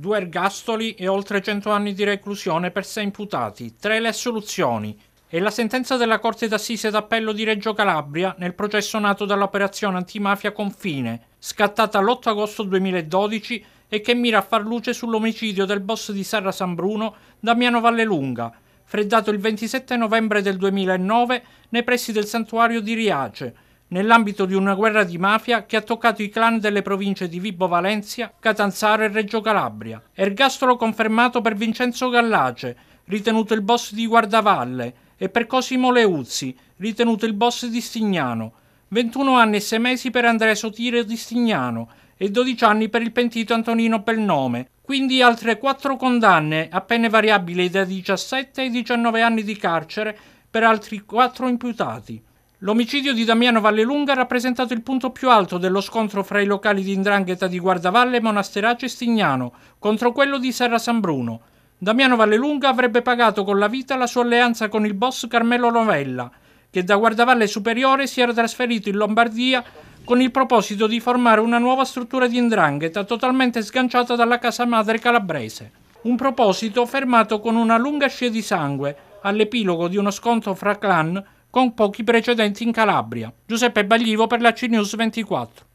due ergastoli e oltre 100 anni di reclusione per sei imputati, tre le assoluzioni e la sentenza della Corte d'Assise d'Appello di Reggio Calabria nel processo nato dall'operazione antimafia Confine, scattata l'8 agosto 2012 e che mira a far luce sull'omicidio del boss di Serra San Bruno, Damiano Vallelunga, freddato il 27 novembre del 2009 nei pressi del santuario di Riace, nell'ambito di una guerra di mafia che ha toccato i clan delle province di Vibo Valencia, Catanzaro e Reggio Calabria. Ergastolo confermato per Vincenzo Gallace, ritenuto il boss di Guardavalle, e per Cosimo Leuzzi, ritenuto il boss di Stignano. 21 anni e 6 mesi per Andrea Sotire di Stignano e 12 anni per il pentito Antonino Belnome, quindi altre 4 condanne, appena variabili da 17 ai 19 anni di carcere per altri 4 imputati. L'omicidio di Damiano Vallelunga ha rappresentato il punto più alto dello scontro fra i locali di Indrangheta di Guardavalle, Monasterace e Stignano contro quello di Serra San Bruno. Damiano Vallelunga avrebbe pagato con la vita la sua alleanza con il boss Carmelo Novella, che da Guardavalle Superiore si era trasferito in Lombardia con il proposito di formare una nuova struttura di Indrangheta totalmente sganciata dalla casa madre calabrese. Un proposito fermato con una lunga scia di sangue all'epilogo di uno scontro fra clan con pochi precedenti in Calabria. Giuseppe Baglivo per la CNews 24.